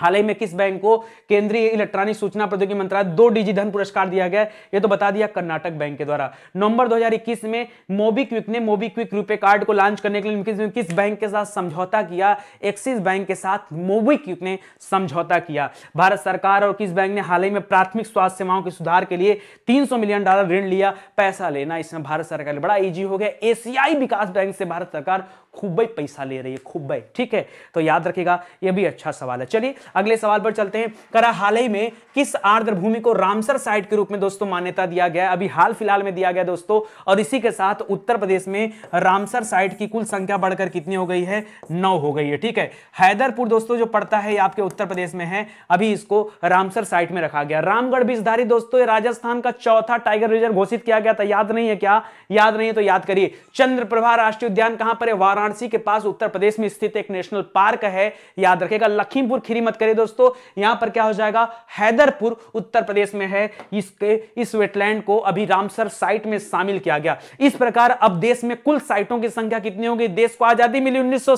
हाल ही में किस बैंक को केंद्रीय इलेक्ट्रॉनिक सूचना प्रौद्योगिकी मंत्रालय दो डिजी धन पुरस्कार दिया गया ये तो बता दिया कर्नाटक बैंक के द्वारा नवंबर 2021 में मोबीक्विक ने मोबीक्विक रुपए कार्ड को लॉन्च करने के लिए किस, किस बैंक के साथ समझौता किया एक्सिस बैंक के साथ मोबीक्विक ने समझौता किया भारत सरकार और किस बैंक ने हाल ही में प्राथमिक स्वास्थ्य सेवाओं के सुधार के लिए तीन मिलियन डॉलर ऋण लिया पैसा लेना इसमें भारत सरकार बड़ा ईजी हो गया एशियाई विकास बैंक से भारत सरकार खूब पैसा ले रही है खूब ठीक है तो याद रखेगा यह भी अच्छा सवाल है चलिए अगले सवाल पर चलते हैं करा हाल ही में किस आर्द्र भूमि को रामसर साइट के रूप में दोस्तों मान्यता दिया गया अभी हाल फिलहाल में दिया गया दोस्तों और इसी के साथ उत्तर प्रदेश में रामसर साइट की कुल संख्या बढ़कर कितनी हो गई है नौ हो गई है ठीक है हैदरपुर दोस्तों जो पड़ता है आपके उत्तर प्रदेश में है अभी इसको रामसर साइट में रखा गया रामगढ़ बीजधारी दोस्तों राजस्थान का चौथा टाइगर रिजर्व घोषित किया गया था याद नहीं है क्या याद नहीं है तो याद करिए चंद्रप्रभा राष्ट्रीय उद्यान कहां पर है वाराणसी वाराणसी के पास उत्तर प्रदेश में स्थित एक नेशनल पार्क है याद रखेगा लखीमपुर खीरी मत करिए दोस्तों यहां पर क्या हो जाएगा हैदरपुर उत्तर प्रदेश में है इसके इस वेटलैंड को अभी रामसर साइट में शामिल किया गया इस प्रकार अब देश में कुल साइटों की संख्या कितनी होगी देश को आजादी मिली उन्नीस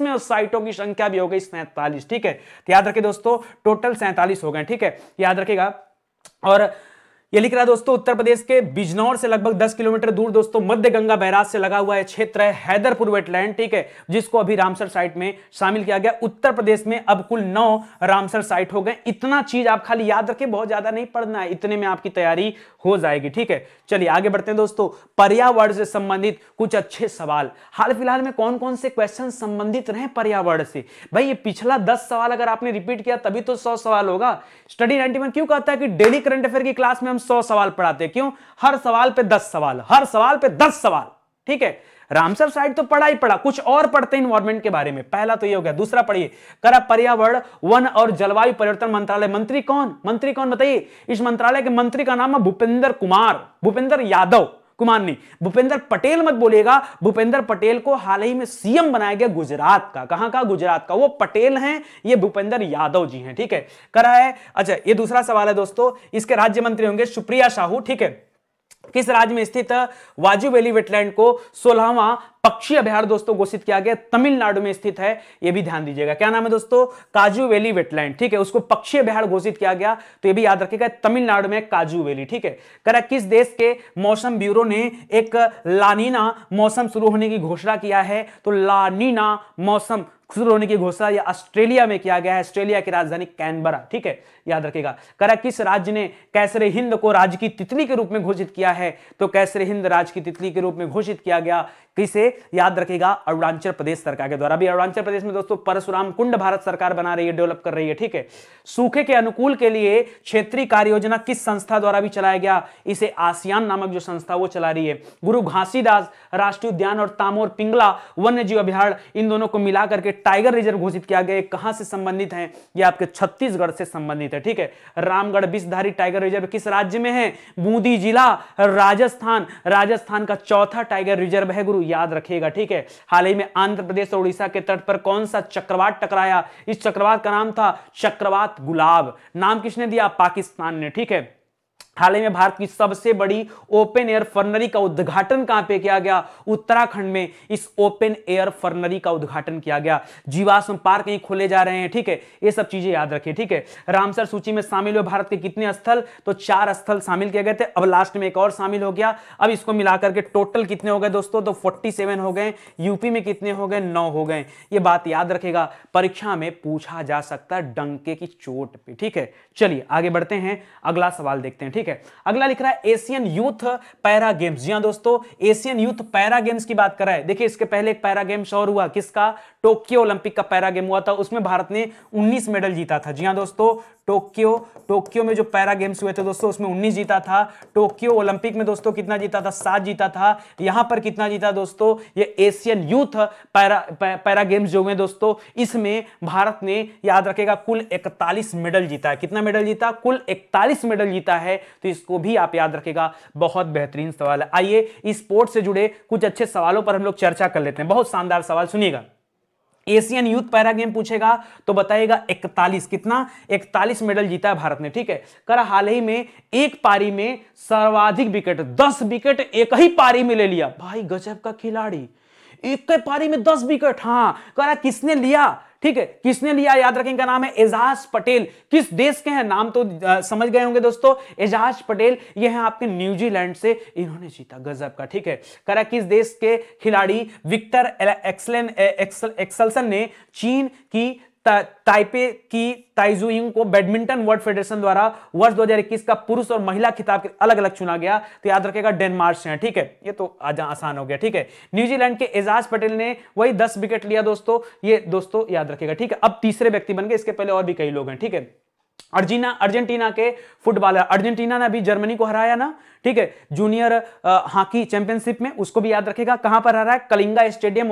में और साइटों की संख्या भी हो गई सैंतालीस ठीक है तो याद रखे दोस्तों टोटल सैंतालीस हो गए ठीक है याद रखेगा और ये लिख रहा है दोस्तों उत्तर प्रदेश के बिजनौर से लगभग 10 किलोमीटर दूर दोस्तों मध्य गंगा बैराज से लगा हुआ क्षेत्र है हैदरपुर वेटलैंड ठीक है जिसको अभी रामसर साइट में शामिल किया गया उत्तर प्रदेश में अब कुल नौ रामसर साइट हो गए इतना चीज आप खाली याद रखें बहुत ज्यादा नहीं पढ़ना है इतने में आपकी तैयारी हो जाएगी ठीक है चलिए आगे बढ़ते हैं दोस्तों पर्यावरण से संबंधित कुछ अच्छे सवाल हाल फिलहाल में कौन कौन से क्वेश्चन संबंधित रहे पर्यावरण से भाई ये पिछला दस सवाल अगर आपने रिपीट किया तभी तो सौ सवाल होगा स्टडी नाइनटी क्यों कहता है कि डेली करंट अफेयर की क्लास में हम सौ सवाल पढ़ाते क्यों हर सवाल पे दस सवाल हर सवाल पे दस सवाल ठीक है रामसर साइड तो पढ़ा ही पढ़ा कुछ और पढ़ते हैं इन्वायरमेंट के बारे में पहला तो ये हो गया दूसरा पढ़िए करा पर्यावरण वन और जलवायु परिवर्तन मंत्रालय मंत्री कौन मंत्री कौन बताइए इस मंत्रालय के मंत्री का नाम है भूपेंद्र कुमार भूपेंद्र यादव कुमार ने भूपेंद्र पटेल मत बोलेगा भूपेंद्र पटेल को हाल ही में सीएम बनाया गया गुजरात का कहां का गुजरात का वो पटेल हैं ये भूपेंद्र यादव जी हैं ठीक है करा है अच्छा ये दूसरा सवाल है दोस्तों इसके राज्य मंत्री होंगे सुप्रिया साहू ठीक है किस राज्य में स्थित वैली वेटलैंड को सोलहवा पक्षी अभ्यार दोस्तों घोषित किया गया तमिलनाडु में स्थित है यह भी ध्यान दीजिएगा क्या नाम है दोस्तों काजू वैली वेटलैंड ठीक है उसको पक्षी अभ्यार घोषित किया गया तो यह भी याद रखेगा तमिलनाडु में काजू वैली ठीक है करा किस देश के मौसम ब्यूरो ने एक लानीना मौसम शुरू होने की घोषणा किया है तो लानीना मौसम शुरू होने की घोषणा ऑस्ट्रेलिया में किया गया है ऑस्ट्रेलिया की राजधानी कैनबरा ठीक है याद रखेगा करा किस राज्य ने कैसरे हिंद को राज्य की तितली के रूप में घोषित किया है तो कैसरे हिंद राज की तितली के रूप में घोषित किया गया किसे याद रखेगा अरुणाचल प्रदेश सरकार के द्वारा भी अरुणाचल प्रदेश में दोस्तों परशुराम कुंड भारत सरकार बना रही है डेवलप कर रही है ठीक है सूखे के अनुकूल के लिए क्षेत्रीय कार्य योजना किस संस्था द्वारा भी चलाया गया इसे आसियान नामक जो संस्था वो चला रही है गुरु घासीदास राष्ट्रीय उद्यान और तामोर पिंगला वन्य जीव अभ्यारण्य इन दोनों को मिलाकर के टाइगर रिजर्व घोषित किया गया कहां से संबंधित है यह आपके छत्तीसगढ़ से संबंधित थे ठीक है रामगढ़ विषधारी टाइगर रिजर्व किस राज्य में है बूंदी जिला राजस्थान राजस्थान का चौथा टाइगर रिजर्व है गुरु याद रखिएगा ठीक है हाल ही में आंध्र प्रदेश और उड़ीसा के तट पर कौन सा चक्रवात टकराया इस चक्रवात का नाम था चक्रवात गुलाब नाम किसने दिया पाकिस्तान ने ठीक है हाल ही में भारत की सबसे बड़ी ओपन एयर फर्नरी का उद्घाटन कहां पे किया गया उत्तराखंड में इस ओपन एयर फर्नरी का उद्घाटन किया गया जीवाश्म पार्क ही खोले जा रहे हैं ठीक है ये सब चीजें याद रखिए ठीक है रामसर सूची में शामिल हुए भारत के कितने स्थल तो चार स्थल शामिल किए गए थे अब लास्ट में एक और शामिल हो गया अब इसको मिलाकर के टोटल कितने हो गए दोस्तों तो फोर्टी हो गए यूपी में कितने हो गए नौ हो गए ये बात याद रखेगा परीक्षा में पूछा जा सकता है डंके की चोट पे ठीक है चलिए आगे बढ़ते हैं अगला सवाल देखते हैं ठीक ठीक है अगला लिख रहा है एशियन यूथ पैरा गेम्स जी हाँ दोस्तों एशियन यूथ पैरा गेम्स की बात कर रहा है देखिए इसके पहले एक पैरा गेम्स और हुआ किसका टोक्यो ओलंपिक का पैरा गेम हुआ था उसमें भारत ने 19 मेडल जीता था जी हाँ दोस्तों टोक्यो टोक्यो में जो पैरा गेम्स हुए थे दोस्तों उसमें 19 जीता था टोक्यो ओलंपिक में दोस्तों कितना जीता था सात जीता था यहां पर कितना जीता दोस्तों ये Asian youth para para games जो हुए दोस्तों इसमें भारत ने याद रखेगा कुल इकतालीस मेडल जीता है कितना मेडल जीता कुल इकतालीस मेडल जीता है तो इसको भी आप याद रखेगा बहुत बेहतरीन सवाल है आइए स्पोर्ट से जुड़े कुछ अच्छे सवालों पर हम लोग चर्चा कर लेते हैं बहुत शानदार सवाल सुनिएगा एशियन यूथ पैरा गेम पूछेगा तो बताइएगा 41 कितना 41 मेडल जीता है भारत ने ठीक है कर हाल ही में एक पारी में सर्वाधिक विकेट 10 विकेट एक ही पारी में ले लिया भाई गजब का खिलाड़ी एक पारी में 10 विकेट हाँ करा किसने लिया ठीक है किसने लिया याद रखें इनका नाम है एजाज पटेल किस देश के हैं नाम तो समझ गए होंगे दोस्तों एजाज पटेल ये हैं आपके न्यूजीलैंड से इन्होंने जीता गजब का ठीक है करा किस देश के खिलाड़ी विक्टर एक्सलेन एक्सल, एक्सलसन ने चीन की ताइपे की ताइजुइंग को बैडमिंटन वर्ल्ड फेडरेशन द्वारा वर्ष 2021 का पुरुष और महिला खिताब अलग अलग चुना गया तो याद रखेगा डेनमार्क से है ठीक है ये तो आज आसान हो गया ठीक है न्यूजीलैंड के एजाज पटेल ने वही दस विकेट लिया दोस्तों ये दोस्तों याद रखेगा ठीक है अब तीसरे व्यक्ति बन गए इसके पहले और भी कई लोग हैं ठीक है अर्जीना अर्जेंटीना के फुटबॉलर अर्जेंटीना ने अभी जर्मनी को हराया ना ठीक है जूनियर हॉकी चैंपियनशिप में उसको भी याद रखेगा कहां पर हरा है कलिंगा स्टेडियम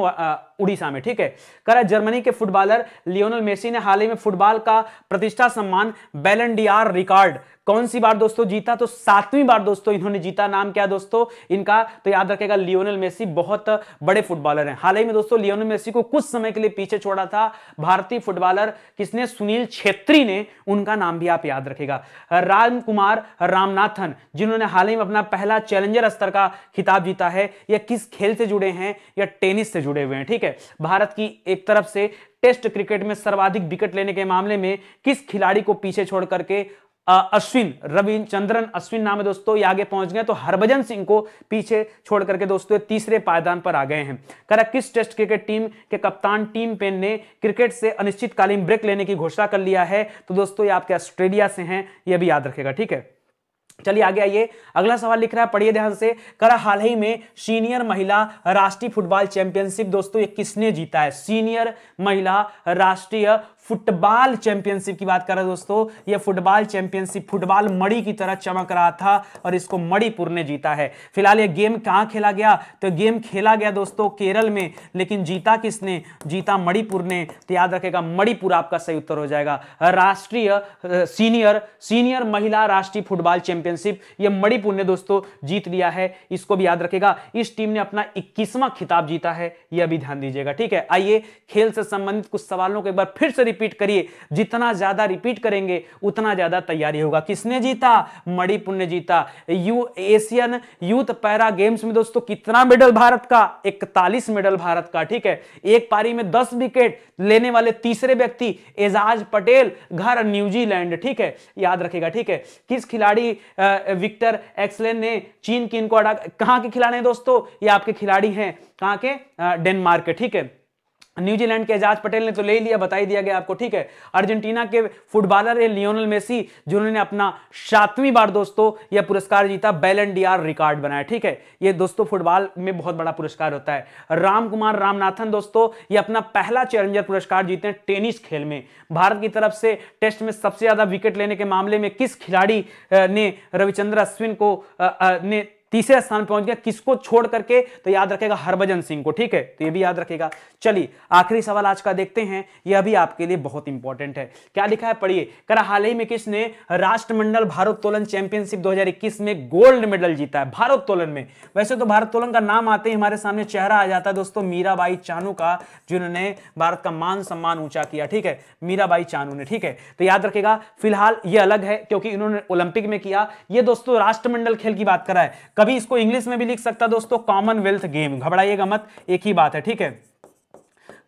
उड़ीसा में ठीक है कह रहा जर्मनी के फुटबॉलर लियोनल मेसी ने हाल ही में फुटबॉल का प्रतिष्ठा सम्मान बैलनडियार रिकॉर्ड कौन सी बार दोस्तों जीता तो सातवीं बार दोस्तों इन्होंने जीता नाम क्या दोस्तों इनका तो याद रखेगा लियोनल मेसी बहुत बड़े फुटबॉलर हैं हाल ही में दोस्तों लियोनल मेसी को कुछ समय के लिए पीछे छोड़ा था भारतीय फुटबॉलर किसने सुनील छेत्री ने उनका नाम भी आप याद रखेगा राम कुमार रामनाथन जिन्होंने हाल ही में अपना पहला चैलेंजर स्तर का खिताब जीता है यह किस खेल से जुड़े हैं या टेनिस से जुड़े हुए हैं ठीक है है भारत की एक तरफ से टेस्ट क्रिकेट में सर्वाधिक विकेट लेने के मामले में किस खिलाड़ी को पीछे छोड़ करके अश्विन रविचंद्रन अश्विन नाम है दोस्तों ये आगे पहुंच गए तो हरभजन सिंह को पीछे छोड़ करके दोस्तों तीसरे पायदान पर आ गए हैं करा किस टेस्ट क्रिकेट टीम के कप्तान टीम पेन ने क्रिकेट से अनिश्चितकालीन ब्रेक लेने की घोषणा कर लिया है तो दोस्तों ये आपके ऑस्ट्रेलिया से हैं ये भी याद रखेगा ठीक है चलिए आगे आइए अगला सवाल लिख रहा है पढ़िए ध्यान से करा हाल ही में सीनियर महिला राष्ट्रीय फुटबॉल चैंपियनशिप दोस्तों ये किसने जीता है सीनियर महिला राष्ट्रीय फुटबॉल चैंपियनशिप की बात कर रहे दोस्तों ये फुटबॉल चैंपियनशिप फुटबॉल मड़ी की तरह चमक रहा था और इसको मणिपुर ने जीता है फिलहाल ये गेम कहाँ खेला गया तो गेम खेला गया दोस्तों केरल में लेकिन जीता किसने जीता मणिपुर ने तो याद रखेगा मणिपुर आपका सही उत्तर हो जाएगा राष्ट्रीय सीनियर सीनियर महिला राष्ट्रीय फुटबॉल चैंपियनशिप ये मणिपुर ने दोस्तों जीत लिया है इसको भी याद रखेगा इस टीम ने अपना इक्कीसवां खिताब जीता है यह भी ध्यान दीजिएगा ठीक है आइए खेल से संबंधित कुछ सवालों को एक बार फिर से रिपीट करिए जितना ज़्यादा रिपीट करेंगे उतना ज़्यादा तैयारी होगा किसने जीता मणिपुर ने जीता यू एशियन यूथ पैरा गेम्स में दोस्तों कितना मेडल भारत का इकतालीस मेडल भारत का ठीक है एक पारी में दस विकेट लेने वाले तीसरे व्यक्ति एजाज पटेल घर न्यूजीलैंड ठीक है याद रखेगा ठीक है किस खिलाड़ी विक्टर एक्सलेन ने चीन की इनको अड़ा के खिलाड़ी हैं दोस्तों ये आपके खिलाड़ी हैं कहां के डेनमार्क ठीक है न्यूजीलैंड के एजाज पटेल ने तो ले लिया बताई दिया गया आपको ठीक है अर्जेंटीना के फुटबॉलर है लियोनल मेसी जिन्होंने अपना सातवीं बार दोस्तों यह पुरस्कार जीता बैलन डीआर रिकॉर्ड बनाया ठीक है ये दोस्तों फुटबॉल में बहुत बड़ा पुरस्कार होता है राम कुमार रामनाथन दोस्तों ये अपना पहला चैलेंजर पुरस्कार जीते हैं टेनिस खेल में भारत की तरफ से टेस्ट में सबसे ज्यादा विकेट लेने के मामले में किस खिलाड़ी ने रविचंद्र अश्विन को ने तीसरे स्थान पहुंच गया किसको छोड़ करके तो याद रखेगा हरभजन सिंह को ठीक है तो ये भी याद रखेगा चलिए आखिरी सवाल आज का देखते हैं यह अभी आपके लिए बहुत इंपॉर्टेंट है क्या लिखा है पढ़िए कर हाल ही में किसने राष्ट्रमंडल भारोत्तोलन चैंपियनशिप 2021 में गोल्ड मेडल जीता है भारोत्तोलन में वैसे तो भारोत्तोलन का नाम आते ही हमारे सामने चेहरा आ जाता है दोस्तों मीराबाई चानू का जिन्होंने भारत का मान सम्मान ऊंचा किया ठीक है मीराबाई चानू ने ठीक है तो याद रखेगा फिलहाल ये अलग है क्योंकि इन्होंने ओलंपिक में किया ये दोस्तों राष्ट्रमंडल खेल की बात करा है कभी इसको इंग्लिश में भी लिख सकता दोस्तों कॉमनवेल्थ गेम घबराइएगा मत एक ही बात है ठीक है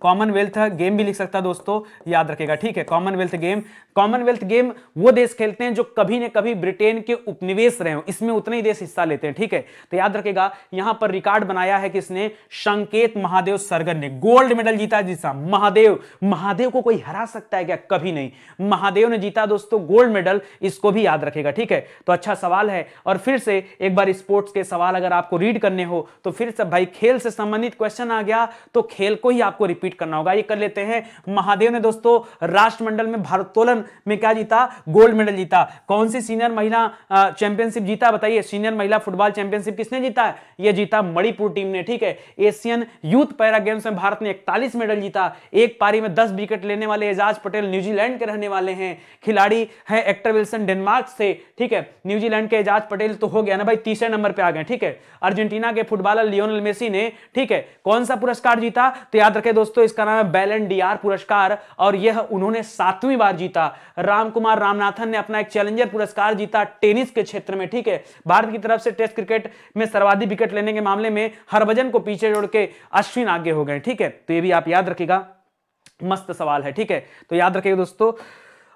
कॉमनवेल्थ गेम भी लिख सकता है दोस्तों याद रखेगा ठीक है कॉमनवेल्थ गेम कॉमनवेल्थ गेम वो देश खेलते हैं जो कभी न कभी ब्रिटेन के उपनिवेश रहे हो इसमें उतने ही देश हिस्सा लेते हैं ठीक है तो याद रखेगा यहां पर रिकॉर्ड बनाया है किसने संकेत महादेव सरगन ने गोल्ड मेडल जीता जीता महादेव महादेव को कोई हरा सकता है क्या कभी नहीं महादेव ने जीता दोस्तों गोल्ड मेडल इसको भी याद रखेगा ठीक है तो अच्छा सवाल है और फिर से एक बार स्पोर्ट्स के सवाल अगर आपको रीड करने हो तो फिर से भाई खेल से संबंधित क्वेश्चन आ गया तो खेल को ही आपको रिपीट कंप्लीट करना होगा ये कर लेते हैं महादेव ने दोस्तों राष्ट्रमंडल में भारत्तोलन में क्या जीता गोल्ड मेडल जीता कौन सी सीनियर महिला चैंपियनशिप जीता बताइए सीनियर महिला फुटबॉल चैंपियनशिप किसने जीता है यह जीता मणिपुर टीम ने ठीक है एशियन यूथ पैरा गेम्स में भारत ने इकतालीस मेडल जीता एक पारी में दस विकेट लेने वाले एजाज पटेल न्यूजीलैंड के रहने वाले हैं खिलाड़ी है एक्टर विल्सन डेनमार्क से ठीक है न्यूजीलैंड के एजाज पटेल तो हो गया ना भाई तीसरे नंबर पर आ गए ठीक है अर्जेंटीना के फुटबॉलर लियोनल मेसी ने ठीक है कौन सा पुरस्कार जीता तो याद रखे दोस्तों दोस्तों इसका नाम है बैलन डी पुरस्कार और यह उन्होंने सातवीं बार जीता रामकुमार रामनाथन ने अपना एक चैलेंजर पुरस्कार जीता टेनिस के क्षेत्र में ठीक है भारत की तरफ से टेस्ट क्रिकेट में सर्वाधिक विकेट लेने के मामले में हरभजन को पीछे जोड़ के अश्विन आगे हो गए ठीक है तो ये भी आप याद रखेगा मस्त सवाल है ठीक है तो याद रखेगा दोस्तों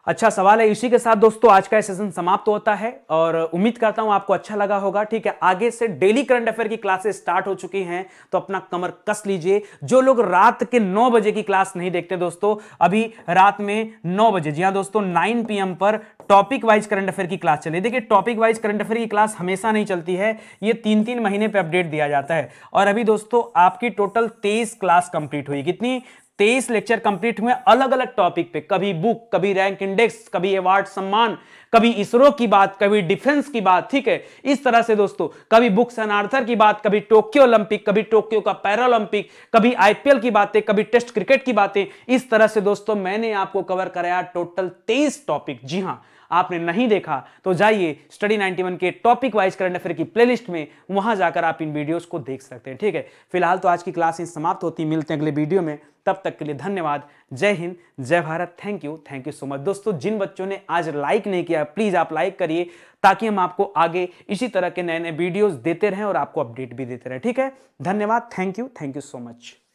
अच्छा सवाल है इसी के साथ दोस्तों आज का सेशन समाप्त होता है और उम्मीद करता हूं आपको अच्छा लगा होगा ठीक है आगे से डेली करंट अफेयर की क्लासेस स्टार्ट हो चुकी हैं तो अपना कमर कस लीजिए जो लोग रात के 9 बजे की क्लास नहीं देखते दोस्तों अभी रात में 9 बजे जी हाँ दोस्तों 9 पीएम पर टॉपिक वाइज करंट अफेयर की क्लास चले देखिए टॉपिक वाइज करंट अफेयर की क्लास हमेशा नहीं चलती है ये तीन तीन महीने पर अपडेट दिया जाता है और अभी दोस्तों आपकी टोटल तेईस क्लास कंप्लीट हुई कितनी तेईस लेक्चर कंप्लीट हुए अलग अलग टॉपिक पे कभी बुक कभी रैंक इंडेक्स कभी अवार्ड सम्मान कभी इसरो की बात कभी डिफेंस की बात ठीक है इस तरह से दोस्तों कभी बुक्स सनार्थर आर्थर की बात कभी टोक्यो ओलंपिक कभी टोक्यो का पैरालंपिक कभी आईपीएल की बातें कभी टेस्ट क्रिकेट की बातें इस तरह से दोस्तों मैंने आपको कवर कराया टोटल तेईस टॉपिक जी हाँ आपने नहीं देखा तो जाइए स्टडी 91 के टॉपिक वाइज करंट अफेयर की प्लेलिस्ट में वहां जाकर आप इन वीडियोस को देख सकते हैं ठीक है फिलहाल तो आज की क्लास ही समाप्त होती मिलते हैं अगले वीडियो में तब तक के लिए धन्यवाद जय हिंद जय Bharat thank you thank you so much दोस्तों जिन बच्चों ने आज लाइक नहीं किया प्लीज़ आप लाइक करिए ताकि हम आपको आगे इसी तरह के नए नए वीडियोज़ देते रहें और आपको अपडेट भी देते रहें ठीक है धन्यवाद thank you thank you so much